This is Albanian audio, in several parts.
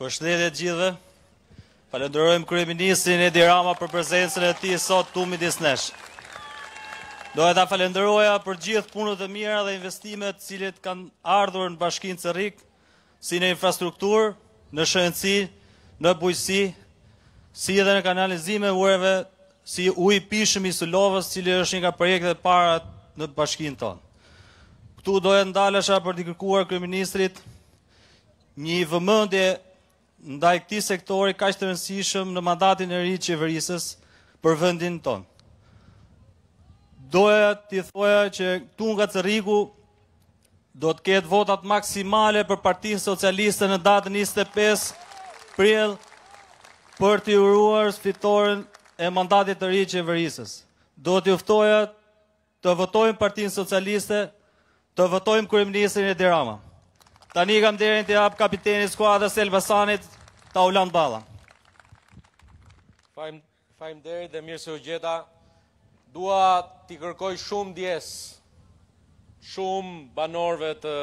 Për shëndetje të gjithëve. Falënderojmë kryeministin Edi Rama për prezencën e tij sot të umi disnesh. Doja ta falenderoja për gjithë punët e mira dhe investimet të cilët kanë ardhur në Bashkinë Cerrik, si në infrastruktur, në shëndetësi, në bujqësi, si edhe në kanalizime ureve, si uji pishëm i Sulovës, i cili është një nga projektet e para në Bashkinë tonë. Ktu doja ndalësha ndalesha për të kërkuar kryeministrit një vëmendje ndaj këti sektori ka të nësishëm në mandatin e rritë qeverisës për vëndin tonë. Doja të thoja që këtu nga të rriku do të ketë votat maksimale për partinë socialiste në datën 25 prill për të uruar së e mandatit të rritë qeverisës. Do të juftoja të votojnë partinë socialiste, të votojnë kërëm njësën e dirama. Tani kam derin të japë kapiteni skuadrës Elbasanit, Taulant Bala. Fajm, fajm deri dhe mirë se u gjeta. Dua t'i kërkoj shumë djes, shumë banorve të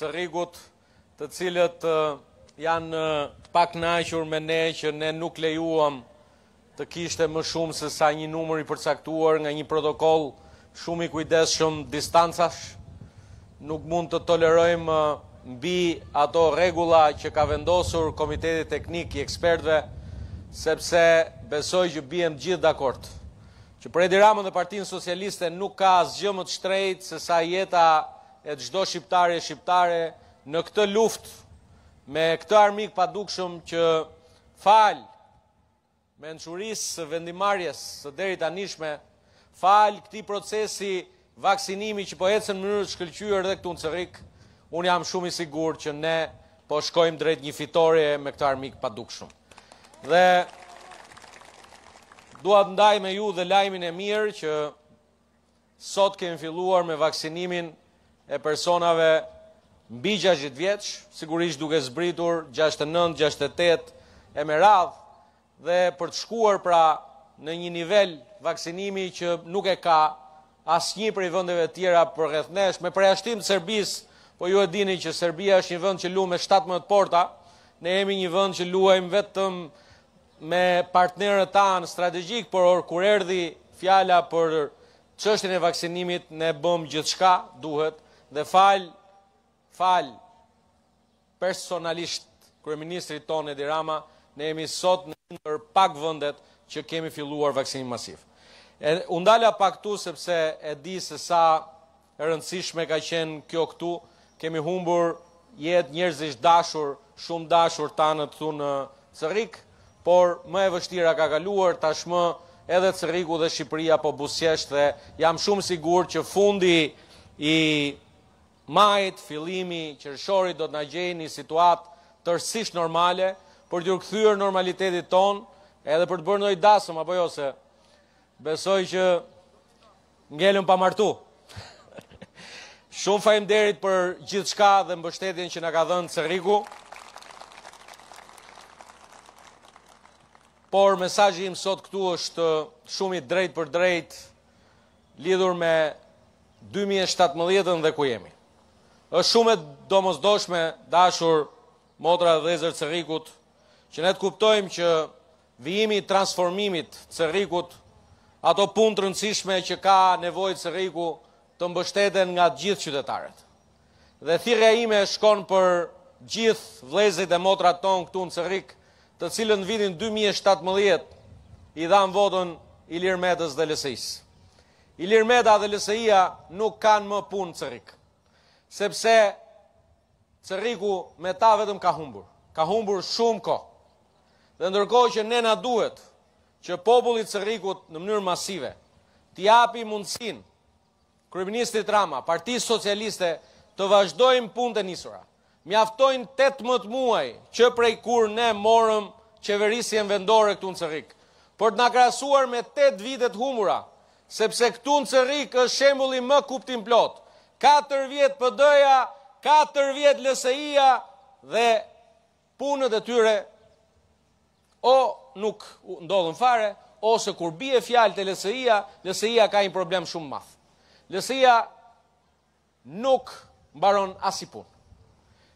cërigut të cilët janë pak nashur me ne që ne nuk lejuam të kishte më shumë se sa një numër i përcaktuar nga një protokoll shumë i kujdeshëm distancash. Nuk mund të tolerojmë mbi ato regula që ka vendosur Komiteti Teknik i ekspertve, sepse besoj që bëjem gjithë dakort, që për Ramën dhe Partinë Socialiste nuk ka asgjë më të shtrejt se sa jeta e gjdo shqiptare e shqiptare në këtë luft me këtë armik pa dukshëm që falë me nëshurisë së vendimarjes së derit anishme, falë këti procesi vaksinimi që po hecën mënyrë të shkëllqyër dhe këtu në cërikë, unë jam shumë i sigur që ne po shkojmë drejt një fitore me këtë armik pa dukshëm. Dhe duat ndaj me ju dhe lajimin e mirë që sot kemë filluar me vaksinimin e personave mbi 60 vjeç, sigurisht duke zbritur 69, 68 e me radhë dhe për të shkuar pra në një nivel vaksinimi që nuk e ka asnjë prej vendeve të tjera për rreth nesh me përjashtim të Serbisë Po ju e dini që Serbia është një vend që luajmë me 17 porta, ne jemi një vend që luajmë vetëm me partnerët tanë strategjik, por kur erdhi fjala për çështjen e vaksinimit, ne bëm gjithçka duhet dhe fal fal personalisht kryeministrit ton e dirama, ne jemi sot në ndër pak vendet që kemi filluar vaksinim masiv. E u ndala pak tu, sepse e di se sa e rëndësishme ka qenë kjo këtu kemi humbur jetë njerëzish dashur, shumë dashur ta në të thunë cërik, por më e vështira ka kaluar tashmë edhe cëriku dhe Shqipëria po busjesht dhe jam shumë sigur që fundi i majt, filimi, qërëshori do të në gjejë një situatë tërsisht normale për të rëkthyër normalitetit tonë edhe për të bërë në dasëm, apo jo se besoj që ngellëm pa martu. Shumë fajmë derit për gjithë shka dhe mbështetjen që nga ka dhënë së rriku. Por mesajë im sot këtu është shumë i drejt për drejt lidhur me 2017 dhe ku jemi. është shumë e doshme, dashur modra dhe zërë së rigut që ne të kuptojmë që vijimi transformimit të rigut ato punë të rëndësishme që ka nevojt së të mbështeten nga gjithë qytetarët. Dhe thirrja ime shkon për gjithë vlezit e motrat tonë këtu në Cerrik, të cilën në vitin 2017 i dhan votën Ilir Metës dhe LSI-s. Ilir Meta dhe LSI-ja nuk kanë më punë në sepse Cerriku me ta vetëm ka humbur, ka humbur shumë kohë. Dhe ndërkohë që ne na duhet që popullit të në mënyrë masive, t'japi mundësinë, Kryeministri Trama, Parti Socialiste, të vazhdojmë punë të njësura. Mjaftojnë 18 muaj që prej kur ne morëm qeverisjen vendore këtu në cërik, për të nakrasuar me 8 vitet humura, sepse këtu në cërik është shembuli më kuptim plot. 4 vjet pëdëja, 4 vjet lëseia dhe punët e tyre o nuk ndodhën fare, ose kur bie fjalë të lëseia, lëseia ka një problem shumë math. Lësia nuk mbaron asi punë.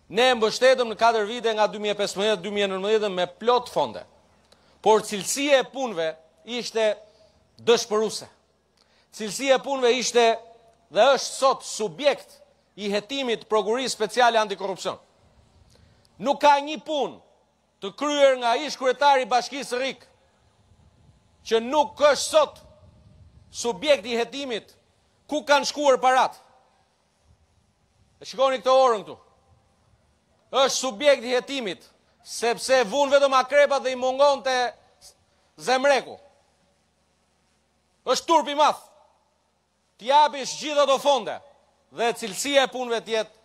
Ne mbështetëm në 4 vite nga 2015-2019 me plot fonde, por cilësia e punve ishte dëshpëruse. Cilësia e punve ishte dhe është sot subjekt i hetimit prokurisë speciale antikorupcion. Nuk ka një pun të kryer nga ish kretari bashkisë rikë, që nuk është sot subjekt i hetimit ku kanë shkuar parat. E shikoni këtë orën këtu. Është subjekt i hetimit, sepse vun vetëm akrepat dhe i mungon të zemreku. Është turp i madh. Ti japish gjithë ato fonde dhe cilësia e punëve të jetë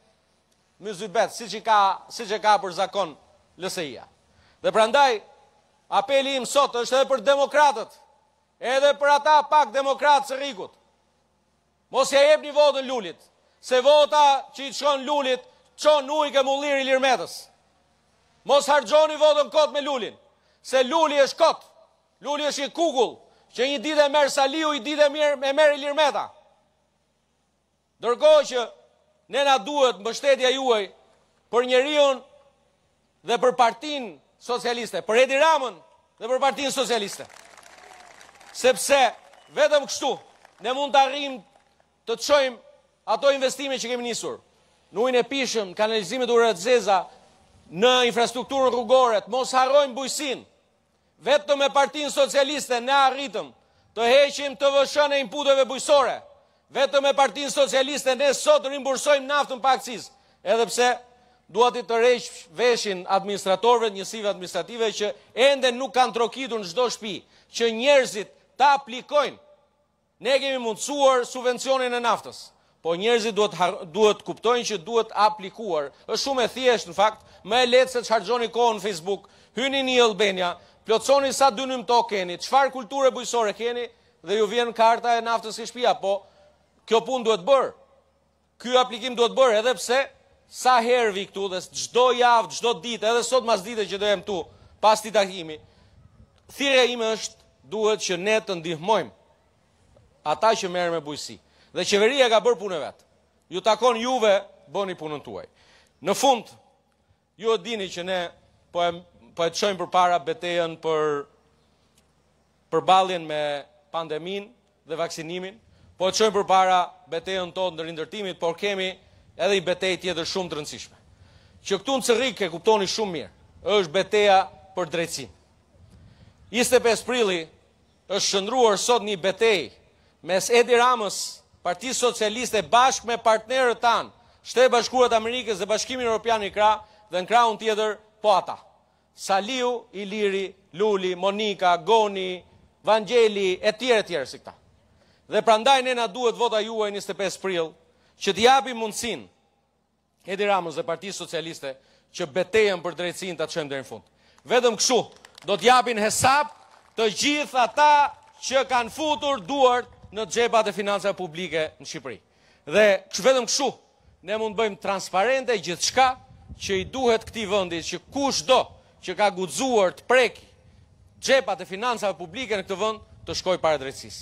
më zybet, si që ka, siç ka për zakon LSI-a. Dhe prandaj apeli im sot është edhe për demokratët, edhe për ata pak demokratës rikut, Mos ja jep një votën lullit, lulit, se vota që i të shonë lulit, qonë ujë ke mullir i lirmetës. Mos hargjoni votën kotë me lulin, se luli është kotë, luli është i kukull, që një ditë e merë saliu, i ditë e merë i lirmeta. Dërgohë që ne na duhet mbështetja juaj për njerion dhe për partin socialiste, për Edi ramën dhe për partin socialiste. Sepse, vetëm kështu, ne mund të arrim të të qojmë ato investime që kemi njësur, në ujnë e pishëm, kanalizimit u rëtëzeza në infrastrukturën rrugore, të mos harojmë bujësin, vetëm e partinë socialiste, ne arritëm, të heqim të vëshën e imputëve bujësore, vetëm e partinë socialiste, ne sotë rimbursojmë naftën pakësis, edhepse duati të reqë veshin administratorve, njësive administrative, që ende nuk kanë trokitur në gjdo shpi, që njerëzit të aplikojnë, Ne kemi mundësuar subvencionin e naftës, po njerëzit duhet duhet kuptojnë që duhet aplikuar. Është shumë e thjeshtë në fakt, më e lehtë se të harxhoni kohën në Facebook, hyni në Albania, plotsoni sa to tokeni, çfarë kulturë bujësore keni dhe ju vjen karta e naftës në shtëpi, po kjo punë duhet bër. Ky aplikim duhet bër edhe pse sa herë vi këtu dhe çdo javë, çdo ditë, edhe sot mas ditë që do jam këtu, pas ditë takimi. thire ime është duhet që ne të ndihmojmë ata që merë me bujësi. Dhe qeveria ka bërë punë vetë. Ju takon juve, bëni punën tuaj. Në fund, ju e dini që ne po e, po e të shojmë për para betejen për, për baljen me pandemin dhe vaksinimin, po e të shojmë për para betejen të të rindërtimit, por kemi edhe i betej tjetër shumë të rëndësishme. Që këtu në cërrik e kuptoni shumë mirë, është beteja për drejtsin. 25 prili është shëndruar sot një betejë mes Edi Ramës, Parti Socialiste, bashkë me partnerët tanë, shte bashkuat Amerikës dhe bashkimin Europian i kra, dhe në kra unë tjetër, po ata. Saliu, Iliri, Luli, Monika, Goni, Vangjeli, e tjere tjere si këta. Dhe prandaj në nga duhet vota juaj 25 pril, që t'japi mundësin, Edi Ramës dhe Parti Socialiste, që betejen për drejtsin të qëmë dhe në fund. Vedëm këshu, do t'japin hesap të gjitha ta që kanë futur duart në gjebat e financa publike në Shqipëri. Dhe që vedëm këshu, ne mund bëjmë transparente gjithë shka që i duhet këti vëndit që kush do që ka gudzuar të preki gjepat e financave publike në këtë vënd të shkoj pare drejtsis.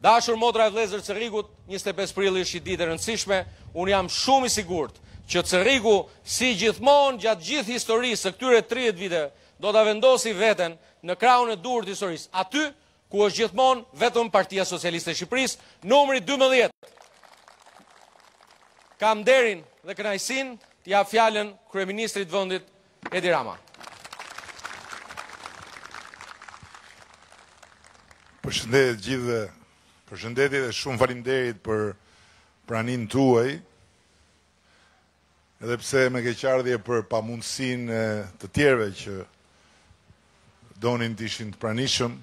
Dashur modra e vlezër Cërigut, 25 prilë është i ditë rëndësishme, unë jam shumë i sigurt që Cërigu, si gjithmonë gjatë gjithë historisë së këtyre 30 vite, do të vendosi veten në kraun e durë historisë ku është gjithmonë vetëm Partia Socialiste Shqipëris, numri 12. Kam derin dhe kënajsin të ja fjallën Kryeministrit Vëndit Edi Rama. Përshëndetit gjithë, përshëndetit dhe shumë falimderit për pranin tuaj, edhepse me keqardhje për pamundësin të tjerve që donin të ishin të pranishëm,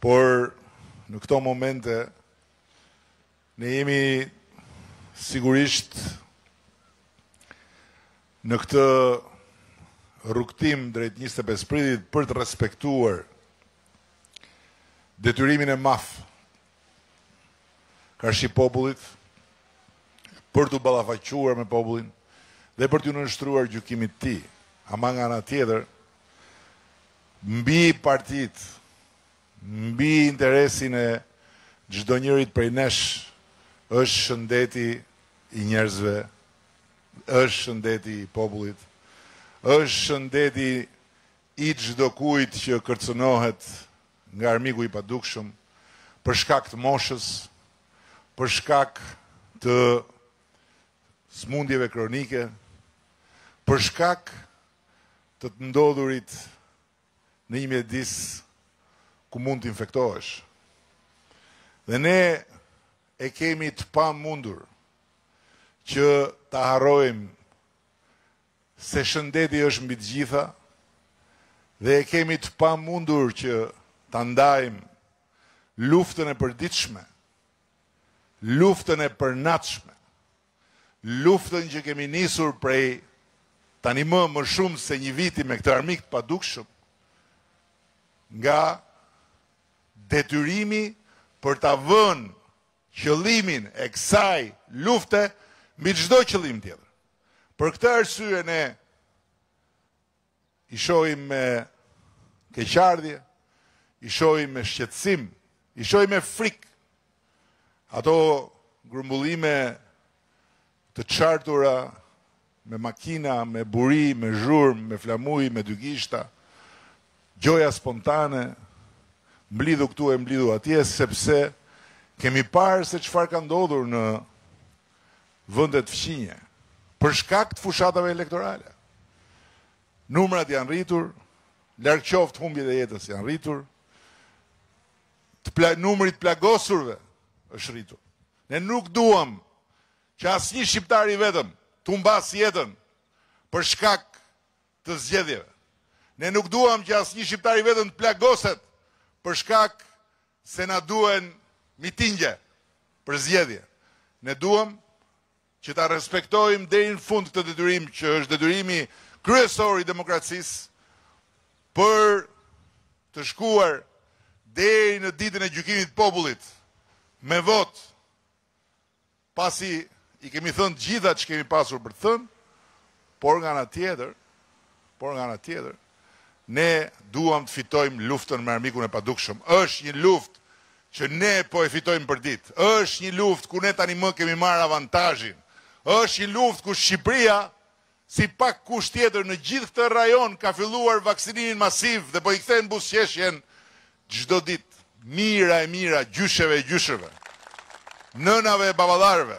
Por në këto momente ne jemi sigurisht në këtë rrugtim drejt 25 pritit për të respektuar detyrimin e maf kërshi popullit për të balafaquar me popullin dhe për të nështruar gjukimit ti ama nga nga tjeder mbi partit mbi interesin e gjdo njërit i nesh, është shëndeti i njerëzve, është shëndeti i popullit, është shëndeti i gjdo kujt që kërcënohet nga armiku i padukshëm, për shkak të moshës, për shkak të smundjeve kronike, për shkak të të ndodhurit në një mjedisë, ku mund të infektohesh. Dhe ne e kemi të pa mundur që të harojmë se shëndeti është mbi të gjitha dhe e kemi të pa mundur që të ndajmë luftën e përdiqme, luftën e përnatshme, luftën që kemi nisur prej tani më më shumë se një viti me këtë armik të padukshëm, nga detyrimi për ta vënë qëllimin e kësaj lufte mbi çdo qëllim tjetër. Për këtë arsye ne i shohim me keqardhje, i shohim me shqetësim, i shohim me frikë ato grumbullime të çartura me makina, me buri, me zhurmë, me flamuj, me dygishta, gjoja spontane, mblidhu këtu e mblidhu atje, sepse kemi parë se qëfar ka ndodhur në vëndet fëqinje, për shkakt fushatave elektorale. Numrat janë rritur, larkë qoftë humbje dhe jetës janë rritur, numrit plagosurve është rritur. Ne nuk duham që asë një shqiptari vetëm të mbas jetën për shkak të zgjedhjeve. Ne nuk duham që asë një shqiptari vetëm të plagoset për shkak se na duhen mitingje për zgjedhje. Ne duam që ta respektojmë deri në fund këtë detyrim që është detyrimi kryesor i demokracisë për të shkuar deri në ditën e gjykimit të popullit me vot. Pasi i kemi thënë gjitha që kemi pasur për të thënë, por nga nga tjetër, por nga nga tjetër, ne duham të fitojmë luftën me armikun e padukshëm. është një luft që ne po e fitojmë për dit. është një luft ku ne tani më kemi marë avantajin. është një luft ku Shqipria, si pak kusht tjetër në gjithë këtë rajon, ka filluar vaksininin masiv dhe po i këthejnë busqeshjen gjdo dit. Mira e mira, gjysheve e gjysheve. Nënave e babadarve.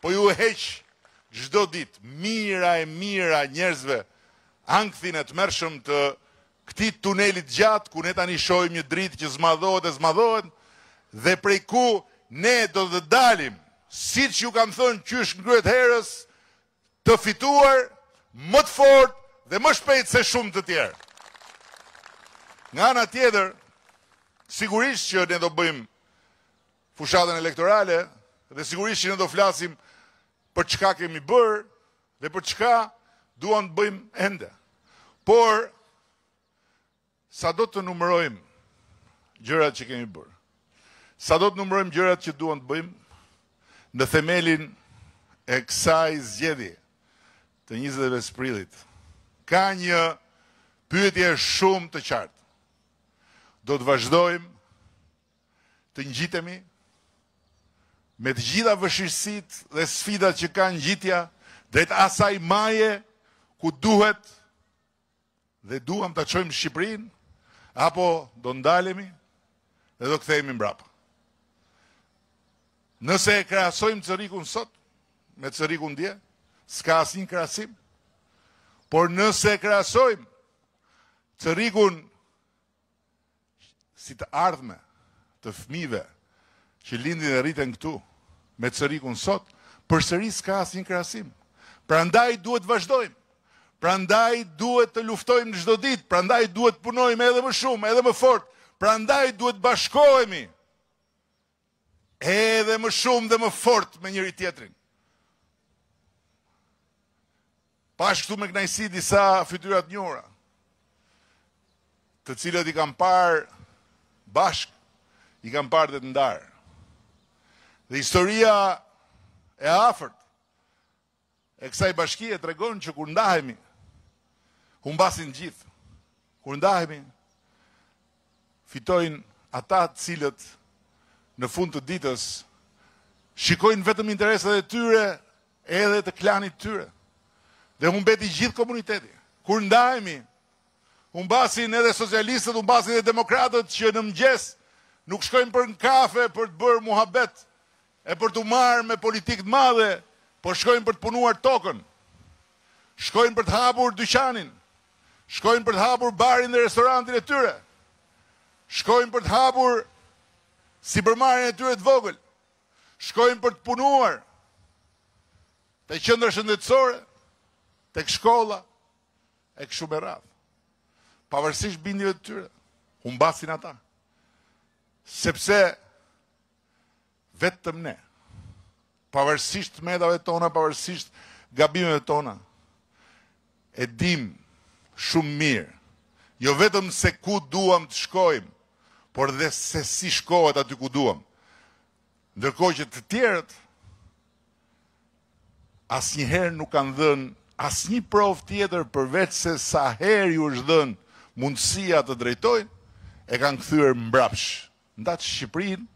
Po ju heqë gjdo dit. Mira e mira njerëzve angthin e të mërshëm të këti tunelit gjatë, ku ne tani shojmë një dritë që zmadhohet e zmadhohet, dhe prej ku ne do të dalim, si që ju kam thënë që është ngrët herës, të fituar, më të fort dhe më shpejt se shumë të tjerë. Nga nga tjeder, sigurisht që ne do bëjmë fushatën elektorale, dhe sigurisht që ne do flasim për çka kemi bërë, dhe për çka duan të bëjmë enda. Por, sa do të numërojmë gjërat që kemi bërë, sa do të numërojmë gjërat që duon të bëjmë, në themelin e kësaj zgjedi të 25 prilit, ka një pyetje shumë të qartë. Do të vazhdojmë të njitemi me të gjitha vëshirësit dhe sfidat që ka njitja dhe të asaj maje ku duhet dhe duham të qojmë Shqiprinë Apo do ndalemi dhe do këthejmë më Nëse e krasojmë të rikun sot, me të rikun dje, s'ka asin krasim, por nëse e krasojmë të rikun si të ardhme të fmive që lindin e rriten këtu, me të rikun sot, për sëri s'ka asin krasim. Pra ndaj duhet vazhdojmë. Pra ndaj duhet të luftojmë në gjdo dit, pra ndaj duhet të punojmë edhe më shumë, edhe më fort, pra ndaj duhet bashkojmi edhe më shumë dhe më fort me njëri tjetrin. Pashtu me knajsi disa fytyrat njëra, të cilët i kam parë bashk, i kam parë dhe të ndarë. Dhe historia e afert, e kësaj bashkije të regonë që kur ndahemi, humbasin gjithë. Kur ndahemi, fitojnë ata të cilët në fund të ditës shikojnë vetëm interesat e tyre edhe të klanit tyre. Dhe humbeti gjithë komuniteti. Kur ndahemi, humbasin edhe socialistët, humbasin edhe demokratët që në mëgjes nuk shkojnë për në kafe për të bërë muhabet e për të marë me politikë të madhe, për shkojnë për të punuar tokën, shkojnë për të hapur dyqanin, shkojnë për të hapur barin dhe restorantin e tyre, shkojnë për të hapur si përmarin e tyre të vogël, shkojnë për të punuar të qëndrë shëndetësore, të këshkolla, e këshu me rafë. Pavërsisht bindive të tyre, unë basin ata, sepse vetëm ne, pavërsisht medave tona, pavërsisht gabimeve tona, e dimë shumë mirë. Jo vetëm se ku duam të shkojmë, por dhe se si shkohet aty ku duam. Ndërkohë që të tjerët asnjëherë nuk kanë dhënë asnjë provë tjetër përveç se sa herë ju është dhënë mundësia të drejtojnë, e kanë kthyer mbrapsh. Ndaj Shqipërinë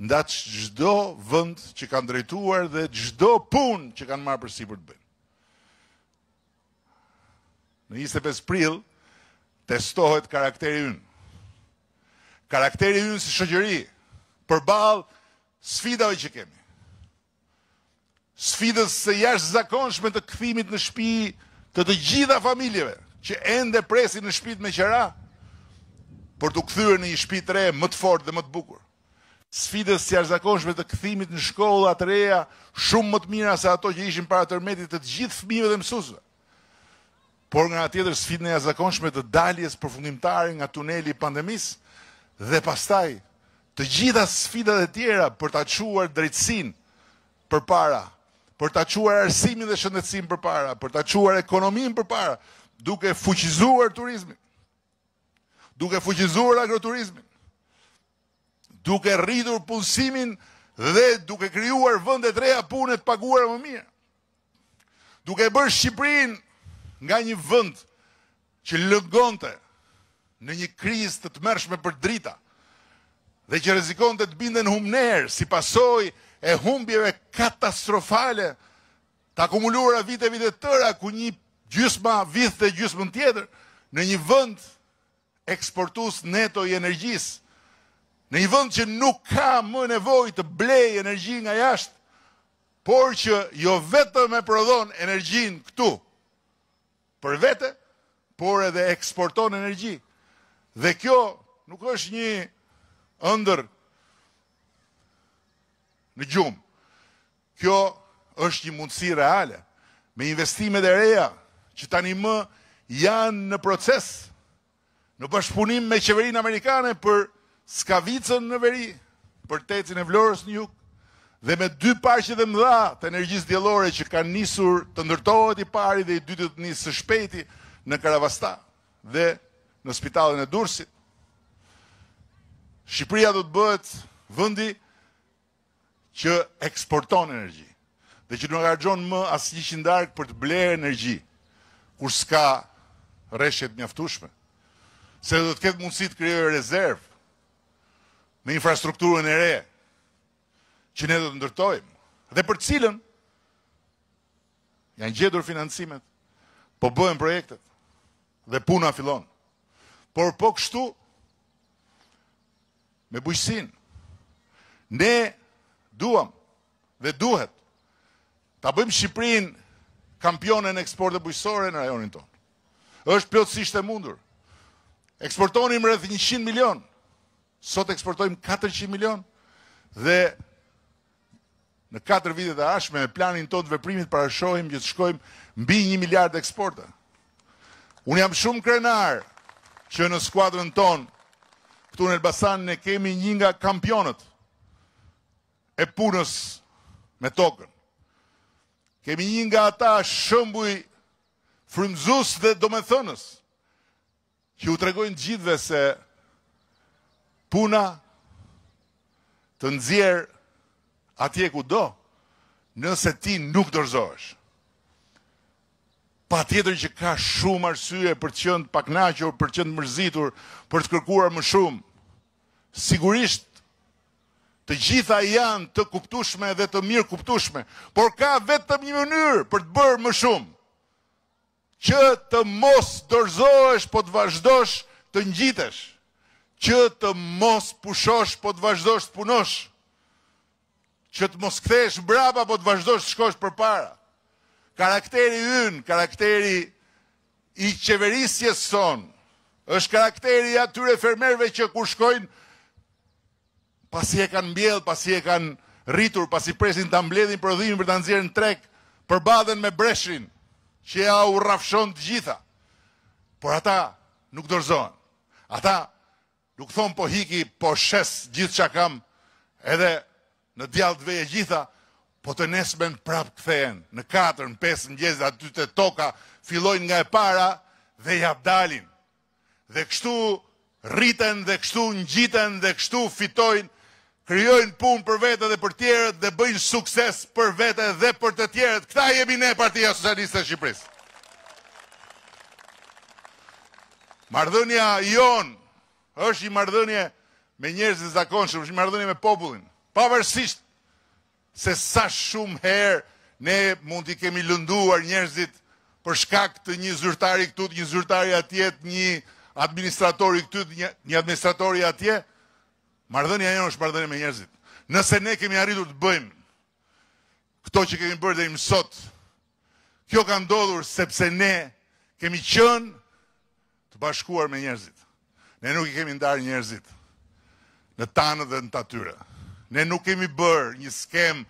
nda çdo vend që kanë drejtuar dhe çdo punë që kanë marrë përsipër të bëjnë në 25 pril, testohet karakteri unë. Karakteri unë si shëgjëri, për balë sfidave që kemi. Sfidës se jashtë zakonshme të këthimit në shpi të të gjitha familjeve, që ende presi në shpit me qëra, për të këthyre në një shpit të re më të fort dhe më të bukur. Sfidës jashtë zakonshme të këthimit në shkolla të reja shumë më të mira se ato që ishim para tërmetit të gjithë fmive dhe mësusve por nga tjetër sfit në jazakonshme të daljes përfundimtare nga tuneli pandemis, dhe pastaj të gjitha sfitat e tjera për të quar drejtsin për para, për të quar arsimin dhe shëndetsin për para, për të quar ekonomin për para, duke fuqizuar turizmin, duke fuqizuar agroturizmin, duke rridur punësimin dhe duke kryuar vëndet reja punet paguar më mirë, duke bërë Shqiprin nga një vënd që lëgonte në një kriz të të mërshme për drita dhe që rezikon të të binden humner si pasoj e humbjeve katastrofale të akumulura vite vite tëra ku një gjysma vith dhe gjysmën tjetër në një vënd eksportus neto i energjis në një vënd që nuk ka më nevoj të blej energji nga jashtë por që jo vetëm e prodhon energjin këtu, për vete, por edhe eksporton energji. Dhe kjo nuk është një ëndër në gjumë. Kjo është një mundësi reale me investimet e reja që tani më janë në proces në bashkëpunim me qeverinë amerikane për skavicën në veri, për tecin e Vlorës në jug, Dhe me dy parqe të mëdha të energjisë diellore që kanë nisur të ndërtohen i pari dhe i dyteti të nisë së shpejti në Karavasta dhe në Spitalin e Durrësit, Shqipëria do të bëhet vendi që eksporton energji. Dhe që nuk harxhon më asë 100 dark për të blerë energji. Kur s'ka reshet të aftushme, se do të ketë mundësi të krijojë rezervë në infrastrukturën e re që ne do të ndërtojmë dhe për cilën janë gjetur financimet, po bëhen projektet dhe puna fillon. Por po kështu me bujqësin ne duam dhe duhet ta bëjmë Shqiprin kampionën eksport dhe bujqësore në rajonin tonë. Êshtë pjotësisht e mundur. Eksportonim rrëth 100 milion, sot eksportojmë 400 milion dhe në 4 vitet e ashme, me planin tonë të veprimit parashohim që të shkojmë mbi 1 miliard eksporta. Unë jam shumë krenar që në skuadrën tonë, këtu në Elbasan, ne kemi një nga kampionët e punës me tokën. Kemi një nga ata shëmbuj frëmzus dhe domethënës, që u tregojnë gjithve se puna të nëzjerë atje ku do, nëse ti nuk dorëzohesh. Pa tjetër që ka shumë arsye për të qëndë pak nashur, për të qëndë mërzitur, për të kërkuar më shumë. Sigurisht, të gjitha janë të kuptushme dhe të mirë kuptushme, por ka vetëm një mënyrë për të bërë më shumë që të mos dorëzohesh po të vazhdosh të ngjitesh që të mos pushosh po të vazhdosh të punosh që të mos kthesh mbrapa, po të vazhdosh të shkosh për para. Karakteri yn, karakteri i qeverisjes son, është karakteri atyre fermerve që kur shkojnë, pasi e kanë mbjell, pasi e kanë rritur, pasi presin të mbledhin për dhimin për të nëzirën trek, për badhen me breshin, që ja u rafshon të gjitha. Por ata nuk dorzohen. Ata nuk thonë po hiki, po shes gjithë që kam, edhe në djallë të veje gjitha, po të nesmen prapë këthejen, në 4, në 5, në gjezë, aty të toka, filojnë nga e para dhe ja dalin. Dhe kështu rriten dhe kështu ngjiten dhe kështu fitojnë, kryojnë punë për vete dhe për tjerët dhe bëjnë sukses për vete dhe për të tjerët. Këta jemi ne partia socialiste Shqipërisë. Mardhënja jonë është i mardhënje me njerëzit zakonshëm, është i mardhënje me popullin pavërsisht se sa shumë herë ne mund t'i kemi lënduar njerëzit për shkak të një zyrtari këtut, një zyrtari atje, një administratori këtut, një administratori atje, mardhënja jonë është mardhënja me njerëzit. Nëse ne kemi arritur të bëjmë këto që kemi bërë dhe më mësot, kjo ka ndodhur sepse ne kemi qënë të bashkuar me njerëzit. Ne nuk i kemi ndarë njerëzit në tanë dhe në tatyre. Ne nuk kemi bërë një skem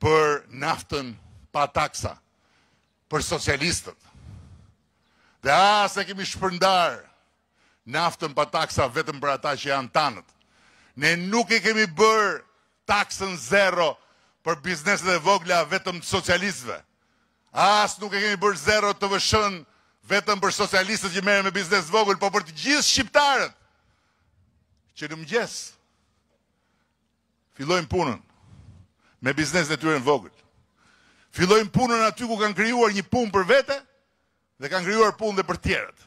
për naftën pa taksa, për socialistët. Dhe asë e kemi shpërndar naftën pa taksa vetëm për ata që janë tanët. Ne nuk e kemi bërë taksën zero për bizneset e vogla vetëm të socialistëve. Asë nuk e kemi bërë zero të vëshën vetëm për socialistët që mere me biznes vogl, po për të gjithë shqiptarët që në mëgjesë fillojnë punën me biznes në tyre në vogël. Fillojnë punën aty ku kanë krijuar një punë për vete dhe kanë krijuar punë dhe për tjerët.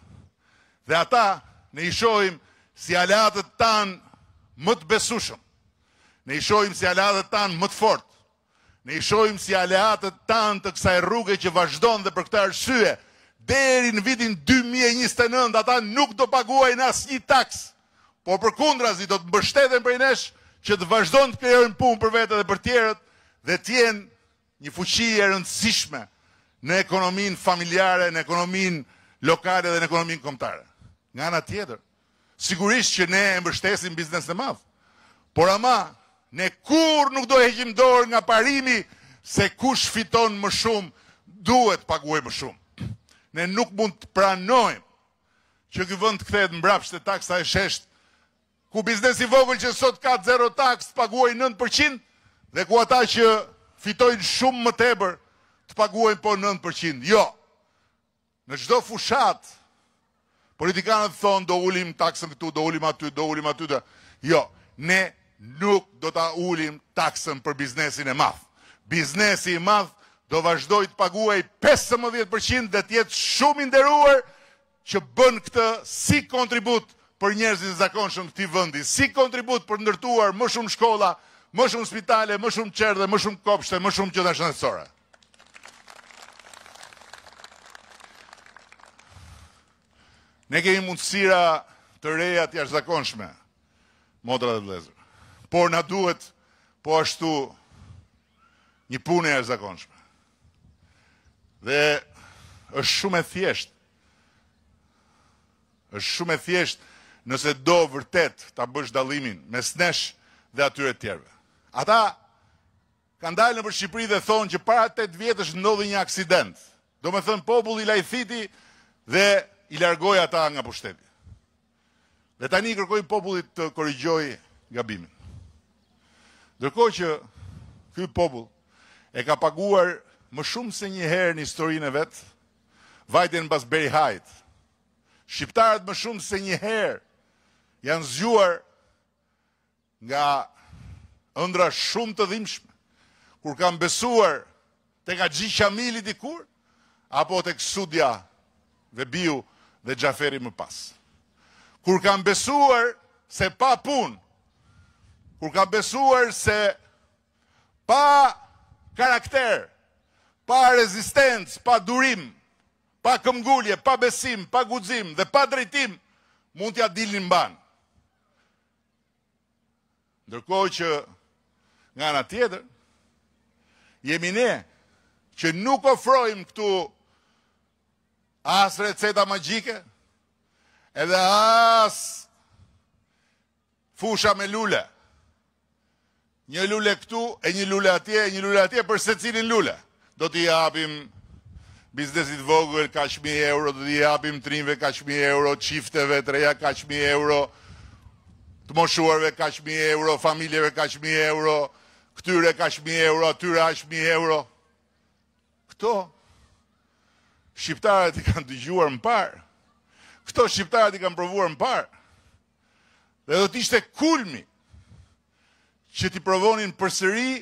Dhe ata ne i shohim si alatët tanë më të besushëm. Ne i shohim si alatët tanë më të fortë. Ne i shohim si alatët tanë të kësaj rrugë që vazhdon dhe për këtë arsye deri në vitin 2029 ata nuk do paguajnë asnjë taks. kundra po përkundrazi do të mbështeten për nesh që të vazhdojnë të kërën punë për vete dhe për tjerët, dhe tjenë një fuqi e rëndësishme në ekonomin familjare, në ekonomin lokale dhe në ekonomin komtare. Nga nga tjetër, sigurisht që ne e mbështesim biznes në madhë, por ama, ne kur nuk do e hekim dorë nga parimi se kush fiton më shumë, duhet paguaj më shumë. Ne nuk mund të pranojmë që këvënd të këthet në brapsht e taksa e sheshtë, ku biznesi vogël që sot ka zero tax të paguajë 9% dhe ku ata që fitojnë shumë më tepër të paguajnë po 9%. Jo. Në çdo fushat politikanët thonë do ulim taksën këtu, do ulim aty, do ulim aty. Dhe. Jo, ne nuk do ta ulim taksën për biznesin e madh. Biznesi i madh do vazhdoj të paguaj 15% dhe tjetë shumë inderuar që bën këtë si kontribut për njerëzit zakonshëm këti vëndi, si kontribut për ndërtuar më shumë shkolla, më shumë spitale, më shumë qerdhe, më shumë kopshte, më shumë gjitha shëndetsore. Ne kemi mundësira të reja të jashtë zakonshme, modra dhe blezër, por na duhet po ashtu një punë e jashtë zakonshme. Dhe është shumë e thjeshtë, është shumë e thjeshtë nëse do vërtet të bësh dalimin me snesh dhe atyre tjerve. Ata kanë dalë në për Shqipëri dhe thonë që para 8 vjetës në dhe një aksident. Do me thënë popull i lajthiti dhe i largoj ata nga pushteti. Dhe tani kërkojnë popullit të korrigjoj nga bimin. që këj popull e ka paguar më shumë se një herë një historinë e vetë, vajtën në basë beri hajtë, shqiptarët më shumë se një herë janë zhuar nga ëndra shumë të dhimshme, kur kam besuar të ka gjisha mili dikur, apo të kësudja dhe biu dhe gjaferi më pas. Kur kam besuar se pa pun, kur kam besuar se pa karakter, pa rezistencë, pa durim, pa këmgullje, pa besim, pa guzim dhe pa drejtim, mund t'ja dilin banë. Ndërkohë që nga nga tjetër, jemi ne që nuk ofrojmë këtu as receta magjike, edhe as fusha me lule. Një lule këtu, e një lule atje, e një lule atje, për se cilin lule. Do t'i japim biznesit vogër, ka shmi euro, do t'i japim trimve, ka shmi euro, qifteve, treja, ka shmi euro, të moshuarve ka shmi euro, familjeve ka shmi euro, këtyre ka shmi euro, atyre ka shmi euro. Këto, shqiptarët i kanë të gjuar më parë. Këto, shqiptarët i kanë provuar më parë. Dhe do t'ishte kulmi që t'i provonin përsëri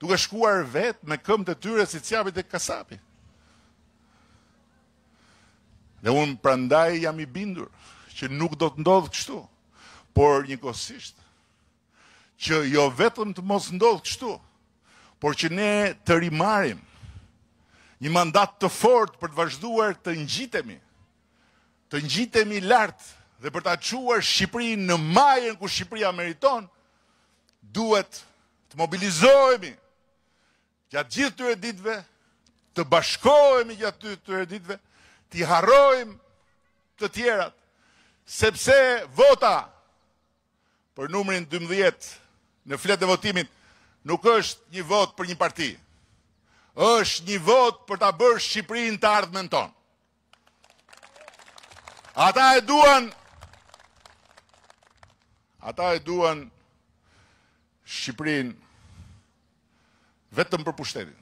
duke shkuar vetë me këmë të tyre si cjapit e kasapit. Dhe unë prandaj jam i bindur që nuk do të ndodhë kështu por njëkosisht, që jo vetëm të mos ndodhë kështu, por që ne të rimarim një mandat të fort për të vazhduar të njitemi, të njitemi lartë dhe për të aquar Shqipëri në majën ku Shqipëria meriton, duhet të mobilizohemi gjatë gjithë të reditve, të bashkohemi gjatë të reditve, të i harrojmë të tjerat, sepse vota për numërin 12 në fletë e votimit, nuk është një vot për një parti. është një vot për ta bërë Shqiprin të në tonë. Ata e duan, ata e duan Shqiprin vetëm për pushtetin.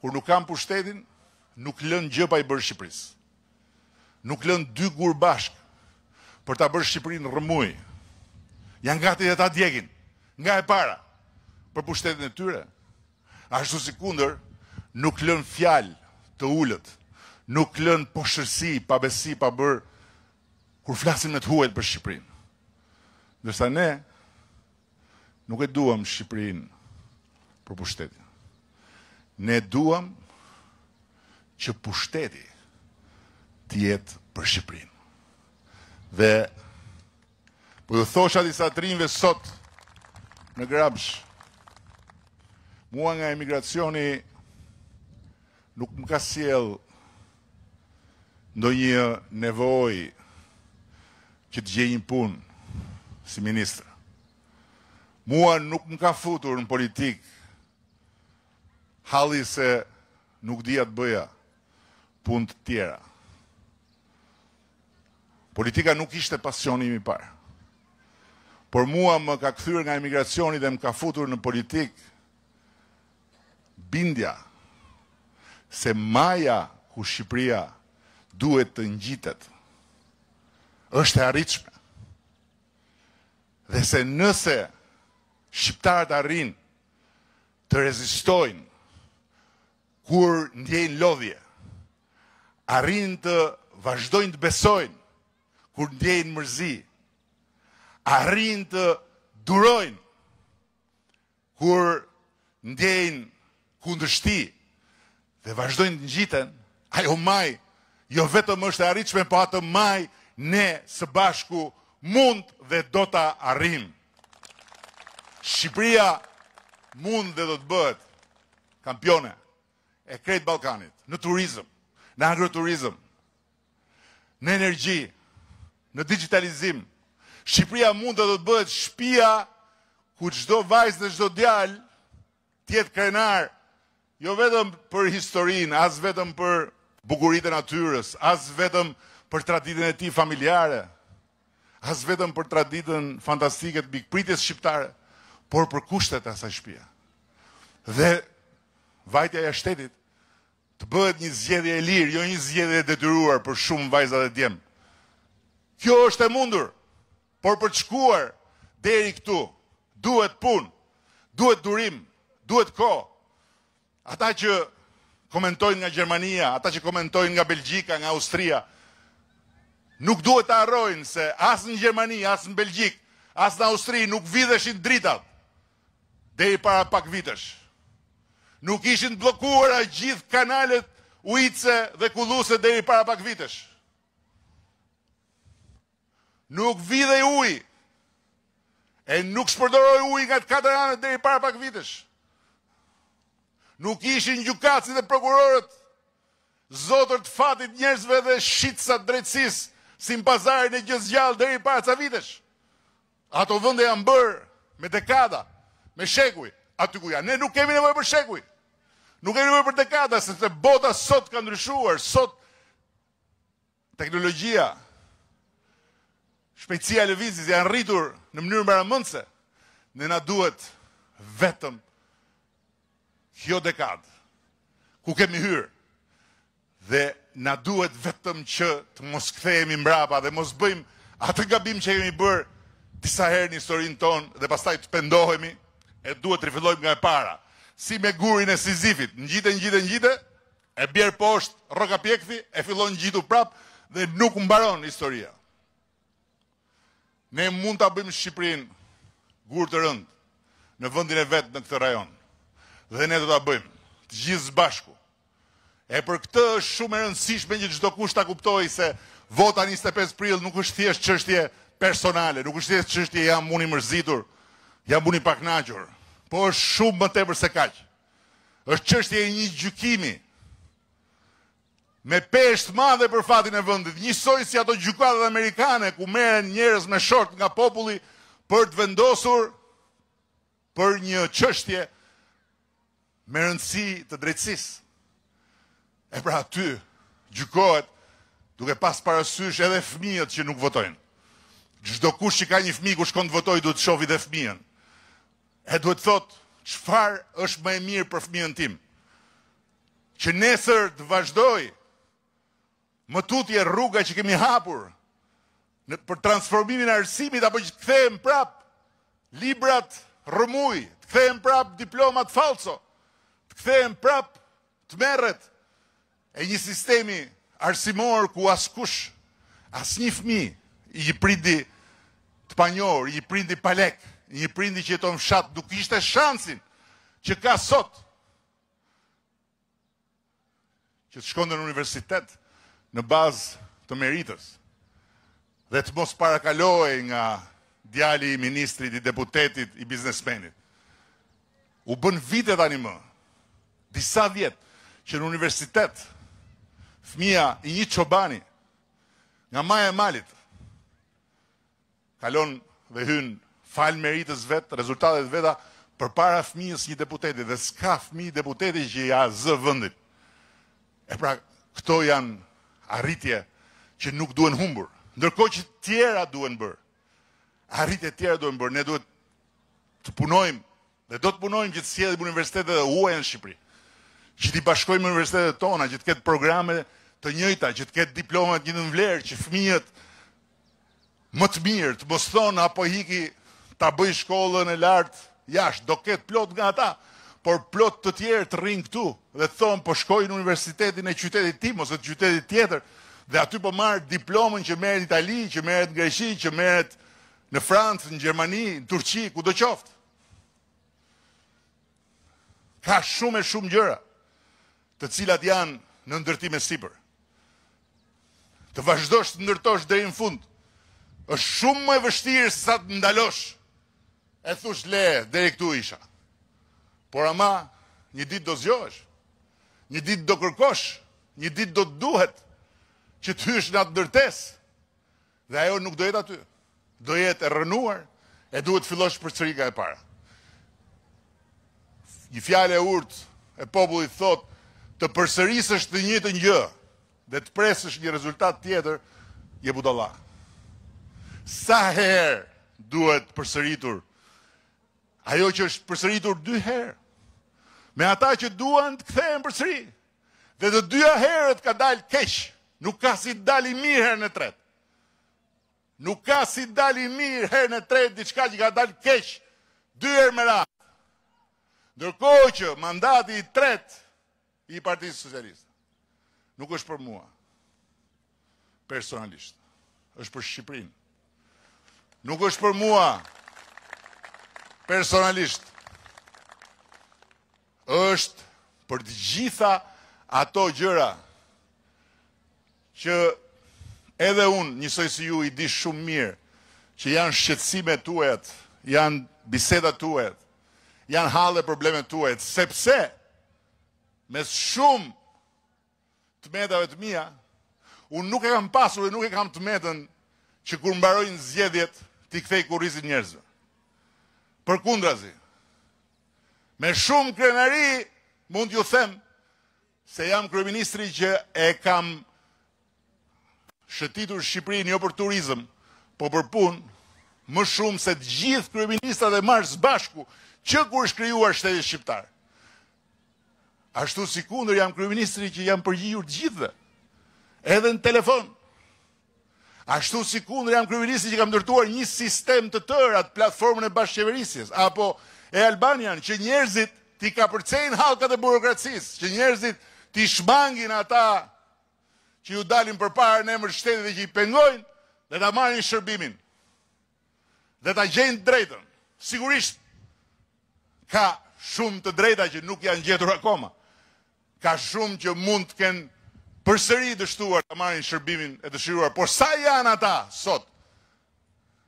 Kur nuk kam pushtetin, nuk lën gjë pa i bërë Shqipërisë. Nuk lën dy gur bashkë për ta bërë Shqipërinë rëmujë janë gati dhe ta djegin, nga e para, për pushtetin e tyre. Ashtu si kunder, nuk lën fjal të ullët, nuk lën poshërsi, pabesi, pabër, kur flasim në të huajt për Shqiprin. Nërsa ne, nuk e duham Shqiprin për pushtetin. Ne duham që të jetë për Shqiprin. Dhe U dhe thosha disa trinve sot në grabsh. Mua nga emigracioni nuk më ka siel ndo një nevoj që të gjej një punë si ministra. Mua nuk më ka futur në politikë halli se nuk dhja të bëja punë të tjera. Politika nuk ishte pasionimi parë por mua më ka këthyrë nga emigracioni dhe më ka futur në politik bindja se maja ku Shqipria duhet të njitet është e arritshme dhe se nëse Shqiptarët arrin të rezistojnë kur ndjejnë lodhje arrin të vazhdojnë të besojnë kur ndjejnë mërzijë arrin të durojnë, kur ndjejnë kundështi dhe vazhdojnë të njiten, ajo maj, jo vetëm është e arritshme, po atë maj ne së bashku mund dhe do të arrim. Shqipria mund dhe do të bëhet kampione e krejt Balkanit, në turizm, në agroturizm, në energji, në digitalizim, Shqipëria mund të do të bëhet shpia ku qdo vajzë në qdo djalë tjetë krenar, jo vetëm për historinë, as vetëm për bukuritë e natyres, as vetëm për traditën e ti familjare, as vetëm për traditën fantastiket bikë pritjes shqiptare, por për kushtet e asaj shpia. Dhe vajtja e shtetit të bëhet një zjedhje e lirë, jo një zjedhje e detyruar për shumë vajzat e djemë. Kjo është e mundur Por për të shkuar deri këtu, duhet punë, duhet durim, duhet kohë. Ata që komentojnë nga Gjermania, ata që komentojnë nga Belgjika, nga Austria, nuk duhet të arrojnë se asë në Gjermani, asë në Belgjik, asë në Austri, nuk vidheshin dritat dhe i para pak vitesh. Nuk ishin blokuara gjithë kanalet ujtëse dhe kuluse dhe i para pak vitesh nuk videj uj, e nuk shpërdoroj uj nga të katër anët dhe i para pak vitesh. Nuk ishin gjukacit dhe prokurorët, zotër të fatit njërzve dhe shqitsa drejtsis, si në pazarin e gjës gjallë dhe i para ca vitesh. Ato vënde janë bërë me dekada, me shekuj, aty ku janë. Ne nuk kemi nevoj për shekuj, nuk kemi nevoj për dekada, se të bota sot ka ndryshuar, sot teknologia, teknologjia, shpejtësia e levizis janë rritur në mënyrë mëndëse, ne na duhet vetëm kjo dekadë ku kemi hyrë dhe na duhet vetëm që të mos kthehemi mbrapa dhe mos bëjmë atë gabim që kemi bër disa herë në historinë tonë dhe pastaj të pendohemi e duhet të rifillojmë nga e para si me gurin e Sizifit ngjite ngjite ngjite e bjer poshtë roka pjekthi e fillon u prapë dhe nuk mbaron historia ne mund të bëjmë Shqiprin gurë të rënd në vëndin e vetë në këtë rajon dhe ne të të bëjmë të gjithë zbashku e për këtë është shumë e rëndësishme një gjithë do kusht të kuptoj se vota 25 pril nuk është thjesht qështje personale, nuk është thjesht qështje jam muni mërzitur, jam muni paknagjur po është shumë më tepër se kaqë është qështje një gjykimi me pesht madhe për fatin e vëndit, njësoj si ato dhe amerikane, ku meren njërez me short nga populli, për të vendosur për një qështje me rëndësi të drejtsis. E pra aty, gjukohet duke pas parasysh edhe fëmijët që nuk votojnë. Gjdo kush që ka një fëmijë, ku shkon të votoj, duhet të shovi dhe fëmijën. E duhet thotë, qëfar është më e mirë për fëmijën tim? Që nesër të vazhdojë më tutje rruga që kemi hapur në, për transformimin e arsimit apo që të kthehem prap librat rrëmuj, të kthehem prap diplomat falso, të kthehem prap të merret e një sistemi arsimor ku askush, asnjë fëmijë i një prindi të panjohur, i një prindi palek, i një prindi që jeton në fshat, nuk kishte shansin që ka sot që të shkonde në universitet, në bazë të meritës dhe të mos parakaloj nga djali i ministrit, i deputetit, i biznesmenit. U bën vite dhani më, disa vjet, që në universitet, fëmija i një qobani nga maja e malit, kalon dhe hyn falë meritës vetë, rezultatet veta për para fëmijës një deputetit dhe s'ka fëmijë deputetit që i a zë vëndit. E pra, këto janë arritje që nuk duhen humbur, ndërkohë që tjera duhen bërë. Arritje tjera duhen bërë, ne duhet të punojmë dhe do të punojmë që të sjellim universitetet e huaja në Shqipëri. Që të bashkojmë universitetet tona, që të ketë programe të njëjta, që të ketë diploma të njëjtën vlerë, që fëmijët më të mirë të mos thonë apo hiki ta bëj shkollën e lartë jashtë, do ketë plot nga ata por plot të tjerë të rrinë këtu dhe të thonë po shkoj në universitetin e qytetit tim ose të qytetit tjetër dhe aty po marr diplomën që merr në Itali, që merr në Greqi, që merr në Francë, në Gjermani, në Turqi, kudo qoftë. Ka shumë e shumë gjëra të cilat janë në ndërtim e sipër. Të vazhdosh të ndërtosh deri në fund është shumë më e vështirë se sa të ndalosh. E thush le, deri këtu isha. Por ama, një ditë do zgjohesh. Një ditë do kërkosh, një ditë do të duhet që ty është në ndërtesë. Dhe ajo nuk do jetë aty. Do jetë e rënuar e duhet fillosh për sërika e para. Një fjale e urtë e popullit thot, të përsërisësht të njëtë një dhe të presësht një rezultat tjetër, je budala. Sa herë duhet përsëritur? Ajo që është përsëritur dy herë, me ata që duan të kthehen përsëri. Dhe të dyja herët ka dal keq. Nuk ka si të i mirë herën e tretë. Nuk ka si të i mirë herën e tretë diçka që ka dal keq dy herë më radhë. Ndërkohë që mandati i tretë i Partisë Socialiste nuk është për mua personalisht. Është për Shqipërinë. Nuk është për mua personalisht është për të gjitha ato gjëra që edhe unë njësoj si ju i di shumë mirë, që janë shqetsime tuet, janë biseda tuet, janë halë probleme tuet, sepse me shumë të medave të mija, unë nuk e kam pasur e nuk e kam të medën që kur mbarojnë zjedjet, ti kthej kurizit njerëzve. Për kundrazi, Me shumë kremeri mund ju them se jam kreministri që e kam shëtitur Shqipëri një jo për turizm, po për punë më shumë se të gjithë kreministra dhe marë bashku që kur është kryuar shtetje Shqiptarë. Ashtu si kundër jam kreministri që jam përgjirë gjithë edhe në telefon. Ashtu si kundër jam kërëvinisi që kam dërtuar një sistem të tërë atë platformën e bashkjeverisjes, apo e Albanian, që njerëzit ti ka përcejnë halkat e burokratsis, që njerëzit ti shmangin ata që ju dalin për parë në emër shtetit dhe që i pengojnë, dhe ta marrin shërbimin, dhe ta gjenë drejtën. Sigurisht, ka shumë të drejta që nuk janë gjetur akoma. Ka shumë që mund të kenë përsëri dështuar të marrin shërbimin e dëshiruar. Por sa janë ata sot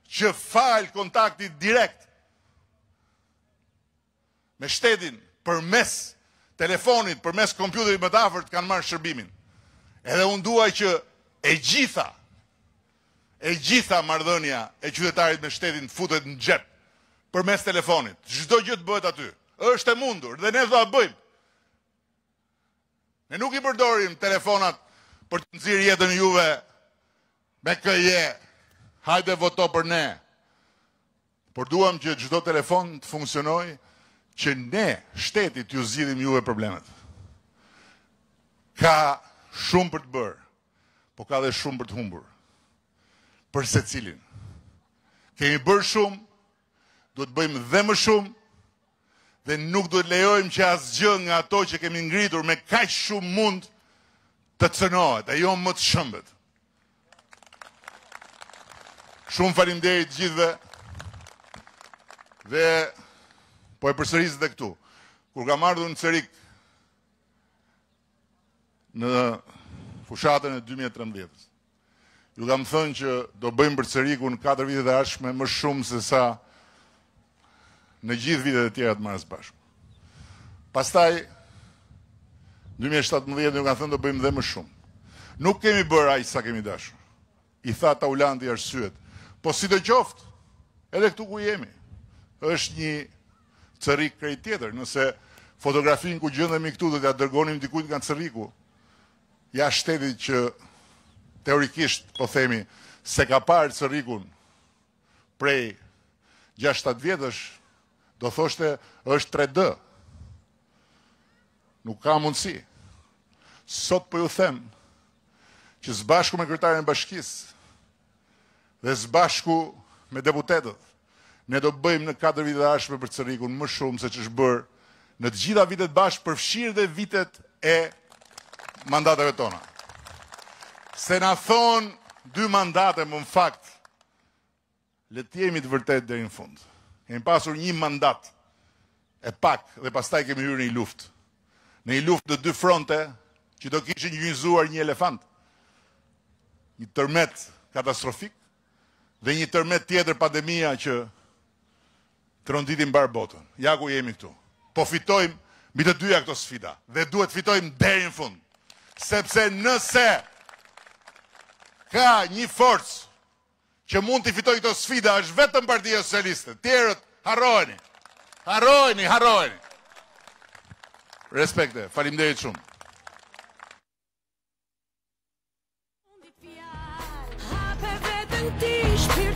që falë kontaktit direkt me shtetin, për mes telefonit, për mes kompjuterit më tafërt, kanë marë shërbimin. Edhe unë duaj që e gjitha, e gjitha mardhënja e qytetarit me shtetin futet në gjep, për mes telefonit, gjithdo gjithë bëhet aty, është e mundur, dhe ne dhe bëjmë. Ne nuk i përdorim telefonat për të nëzirë jetën juve me këje, hajde voto për ne, por duham që gjithdo telefon të funksionojë, që ne, shtetit, ju zidhim juve problemet. Ka shumë për të bërë, po ka dhe shumë për të humbur. Për se cilin. Kemi bërë shumë, do të bëjmë dhe më shumë, dhe nuk do të lejojmë që asë gjë nga ato që kemi ngritur me kaq shumë mund të cënohet, a jo më të shëmbët. Shumë farim gjithë dhe Po e përsërisë dhe këtu. Kur kam ardhur në Cerik në fushatën e 2013 ju kam thënë që do bëjmë për Cerikun në 4 vite të ashme më shumë se sa në gjithë vitet e tjera të marës bashkë. Pastaj, 2017 ju kam thënë do bëjmë dhe më shumë. Nuk kemi bërë ajë sa kemi dashë. I tha Taulanti arsyet. Po si të qoftë, edhe këtu ku jemi, është një cërik krejt tjetër, nëse fotografin ku gjëndëm i këtu dhe të dërgonim dikujt nga cëriku, ja shtetit që teorikisht, po themi, se ka parë cërikun prej 6-7 vjetësh, do thoshte është 3D. Nuk ka mundësi. Sot për po ju them, që zbashku me kërtarën bashkis, dhe zbashku me deputetet, ne do bëjmë në 4 vitet arshme për cërikun më shumë se që bër bërë në të gjitha vitet bashkë përfshirë dhe vitet e mandateve tona. Se na thonë dy mandate më në fakt, le të jemi të vërtet dhe në fund. Kemi pasur një mandat e pak dhe pastaj kemi hyrë në luftë. luft. Në një luft të dy fronte që do kishë një njëzuar një elefant, një tërmet katastrofik dhe një tërmet tjetër pandemia që të rënditim barë botën. Ja ku jemi këtu. Po fitojmë mi të dyja këto sfida. Dhe duhet fitojmë deri në fund. Sepse nëse ka një forcë që mund të fitoj këto sfida, është vetëm partijë socialiste. Tjerët, harojni. Harojni, harojni. Respekte, falim dhejtë shumë.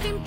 Ti